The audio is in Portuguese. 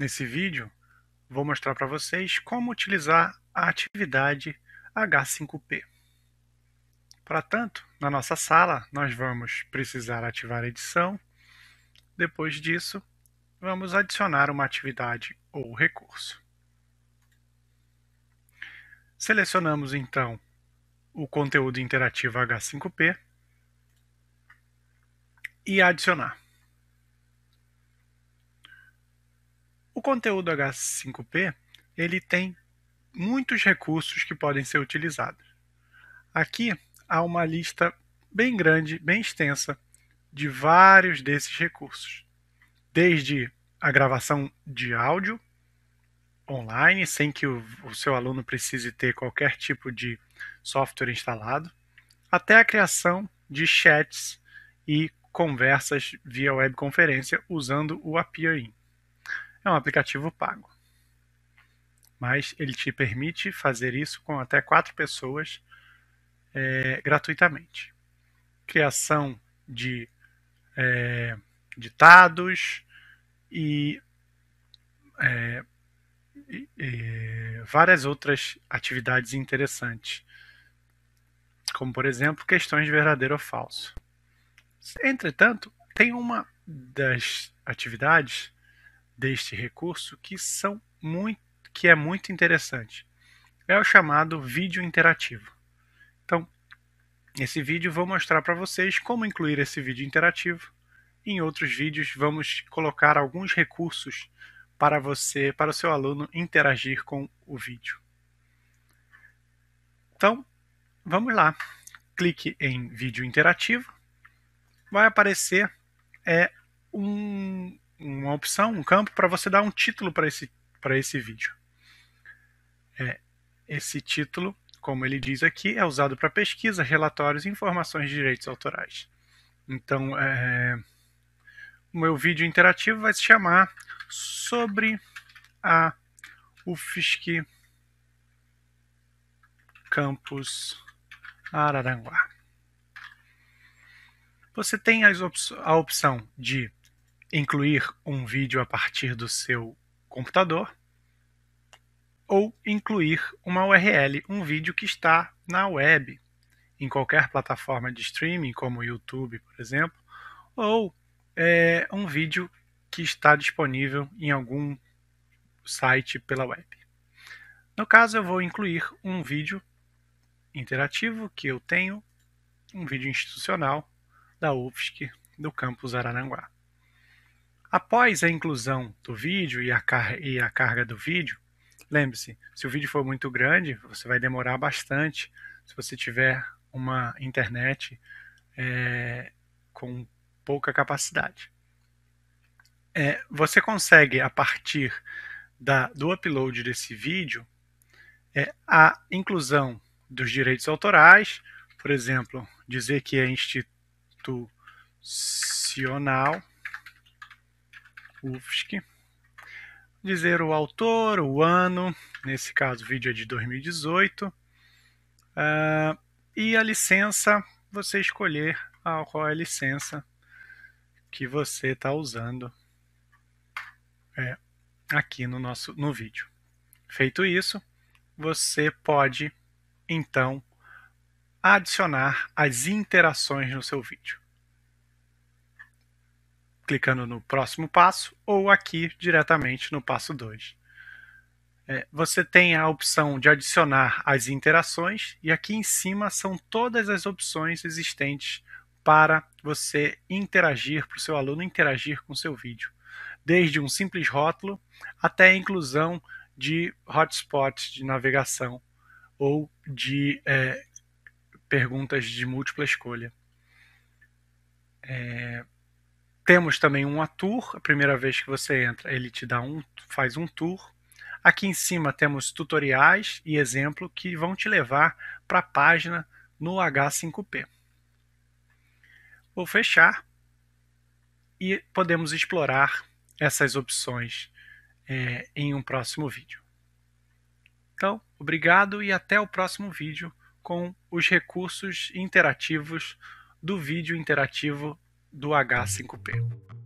Nesse vídeo, vou mostrar para vocês como utilizar a atividade H5P. Para tanto, na nossa sala, nós vamos precisar ativar a edição. Depois disso, vamos adicionar uma atividade ou recurso. Selecionamos, então, o conteúdo interativo H5P e adicionar. O conteúdo H5P ele tem muitos recursos que podem ser utilizados. Aqui há uma lista bem grande, bem extensa, de vários desses recursos. Desde a gravação de áudio online, sem que o, o seu aluno precise ter qualquer tipo de software instalado, até a criação de chats e conversas via webconferência usando o API. É um aplicativo pago. Mas ele te permite fazer isso com até quatro pessoas é, gratuitamente. Criação de é, ditados e, é, e, e várias outras atividades interessantes. Como, por exemplo, questões de verdadeiro ou falso. Entretanto, tem uma das atividades deste recurso que, são muito, que é muito interessante. É o chamado vídeo interativo. Então, nesse vídeo vou mostrar para vocês como incluir esse vídeo interativo. Em outros vídeos vamos colocar alguns recursos para você, para o seu aluno interagir com o vídeo. Então, vamos lá. Clique em vídeo interativo. Vai aparecer é, um, uma opção, um campo para você dar um título para esse, para esse vídeo. É, esse título, como ele diz aqui, é usado para pesquisa, relatórios e informações de direitos autorais. Então, é, o meu vídeo interativo vai se chamar sobre a UFSC Campus Araranguá. Você tem op a opção de incluir um vídeo a partir do seu computador ou incluir uma URL, um vídeo que está na web, em qualquer plataforma de streaming, como o YouTube, por exemplo, ou é, um vídeo que está disponível em algum site pela web. No caso, eu vou incluir um vídeo interativo que eu tenho, um vídeo institucional da UFSC do campus Araranguá. Após a inclusão do vídeo e a, e a carga do vídeo, lembre-se, se o vídeo for muito grande, você vai demorar bastante. Se você tiver uma internet é, com pouca capacidade, é, você consegue a partir da, do upload desse vídeo é, a inclusão dos direitos autorais, por exemplo, dizer que é institucional UFSC, dizer o autor, o ano, nesse caso o vídeo é de 2018, uh, ah, e a licença, você escolher a, qual é a licença que você está usando é, aqui no nosso no vídeo. Feito isso, você pode então adicionar as interações no seu vídeo clicando no próximo passo ou aqui diretamente no passo 2. É, você tem a opção de adicionar as interações e aqui em cima são todas as opções existentes para você interagir, para o seu aluno interagir com o seu vídeo, desde um simples rótulo até a inclusão de hotspots de navegação ou de é, perguntas de múltipla escolha. É, temos também um tour, a primeira vez que você entra, ele te dá um, faz um tour. Aqui em cima temos tutoriais e exemplo que vão te levar para a página no H5P. Vou fechar e podemos explorar essas opções é, em um próximo vídeo. Então, obrigado e até o próximo vídeo com os recursos interativos do vídeo interativo do H5P.